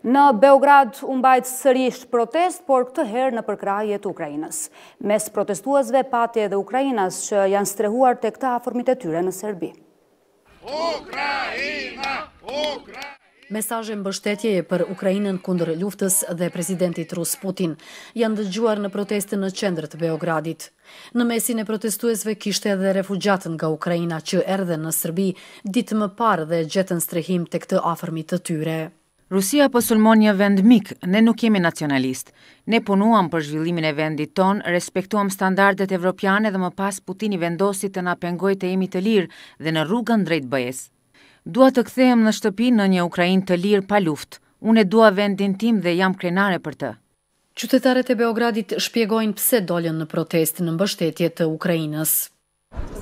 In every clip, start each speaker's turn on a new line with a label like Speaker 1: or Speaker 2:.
Speaker 1: Në Beograd bajtë sërish protest, por këtë herë në përkraje të Ukrajinës. Mes protestuazve pati edhe Ukrajinës që janë strehuar të këta aformit e tyre në Serbi.
Speaker 2: Ukrajina!
Speaker 1: Ukrajina! Mesazhe mbështetjeje për Ukrainën kundër luftës dhe presidentit rus Putin janë dëgjuar në protestën në qendrët Beogradit. Në mesin e protestuesve kishte edhe refugjatë nga Ukraina që erdhen në Serbi ditë më parë dhe gjetën strehim tek të afërmit
Speaker 2: të tyre. Rusia po sulmon një vend mik, ne nuk jemi nacionalist. Ne punuam për zhvillimin e vendit ton, respektuam standardet evropiane dhe më pas Putini vendosi të na pengoj të jemi të lirë dhe në rrugën drejt bëjes. Dua të kthehem në shtëpi në një Ukrainë të lirë pa luftë. Unë e dua vendin tim dhe jam krenare për të. Qytetarët
Speaker 1: e Beogradit shpjegojnë pse dolën në protest në mbështetje të Ukrainës.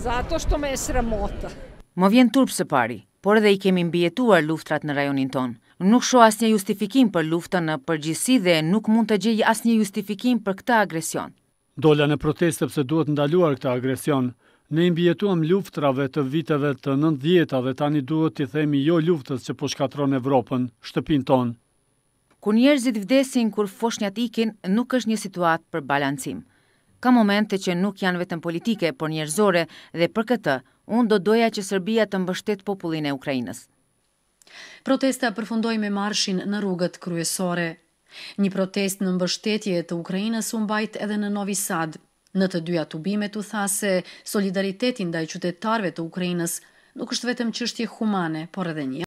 Speaker 1: Zato shto me e sremota.
Speaker 2: Më vjen turp së pari por edhe i kemi mbijetuar luftrat në rajonin tonë. Nuk shoh asnjë justifikim për luftën në përgjithësi dhe nuk mund të gjej asnjë justifikim për këtë agresion.
Speaker 3: Dolla në protestë sepse duhet ndaluar këtë agresion. Ne i mbijetuam luftrave të viteve të 90 dhe tani duhet t'i themi jo luftës që po shkatron Evropën, shtëpin tonë.
Speaker 2: Kur njerëzit vdesin kur foshnjat ikin, nuk është një situatë për balancim. Ka momente që nuk janë vetëm politike, por njerëzore dhe për këtë unë do doja që Serbia të mbështet popullin e Ukrajinës.
Speaker 1: Protesta përfundoi me marshin në rrugët kryesore. Një protest në mbështetje të Ukrajinës u mbajt edhe në Novi Sad. Në të dyja tubimet u tha se solidariteti ndaj qytetarëve të Ukrainës nuk është vetëm qështje humane, por edhe një.